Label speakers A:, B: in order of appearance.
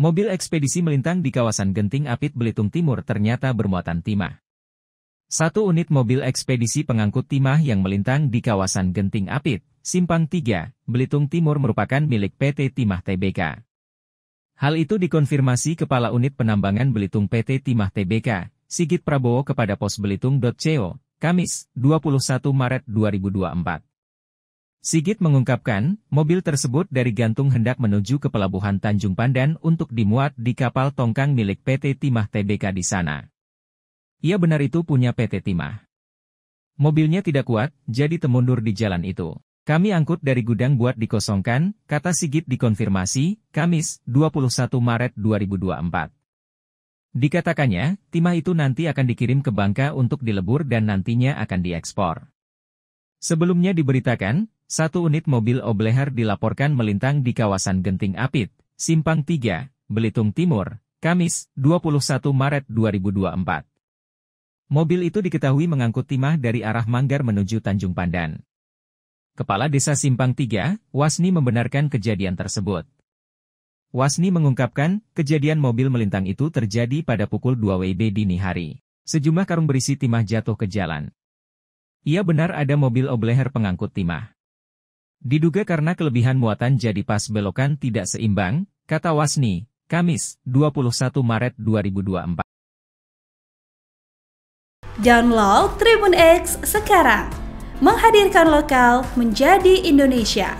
A: Mobil ekspedisi melintang di kawasan Genting Apit Belitung Timur ternyata bermuatan timah. Satu unit mobil ekspedisi pengangkut timah yang melintang di kawasan Genting Apit, Simpang 3, Belitung Timur merupakan milik PT Timah TBK. Hal itu dikonfirmasi Kepala Unit Penambangan Belitung PT Timah TBK, Sigit Prabowo kepada Pos Belitung.co, Kamis, 21 Maret 2024. Sigit mengungkapkan, mobil tersebut dari Gantung hendak menuju ke Pelabuhan Tanjung Pandan untuk dimuat di kapal tongkang milik PT Timah TBK di sana. Ia benar itu punya PT Timah. Mobilnya tidak kuat, jadi temundur di jalan itu. Kami angkut dari gudang buat dikosongkan, kata Sigit dikonfirmasi, Kamis, 21 Maret 2024. Dikatakannya, timah itu nanti akan dikirim ke Bangka untuk dilebur dan nantinya akan diekspor. Sebelumnya diberitakan, satu unit mobil obleher dilaporkan melintang di kawasan Genting Apit, Simpang 3, Belitung Timur, Kamis, 21 Maret 2024. Mobil itu diketahui mengangkut timah dari arah Manggar menuju Tanjung Pandan. Kepala Desa Simpang 3, Wasni membenarkan kejadian tersebut. Wasni mengungkapkan, kejadian mobil melintang itu terjadi pada pukul 2 WIB dini hari. Sejumlah karung berisi timah jatuh ke jalan. Ia benar ada mobil obleher pengangkut timah. Diduga karena kelebihan muatan jadi pas belokan tidak seimbang, kata Wasni, Kamis, 21 Maret 2024.
B: Download Tribun X sekarang. Menghadirkan lokal menjadi Indonesia.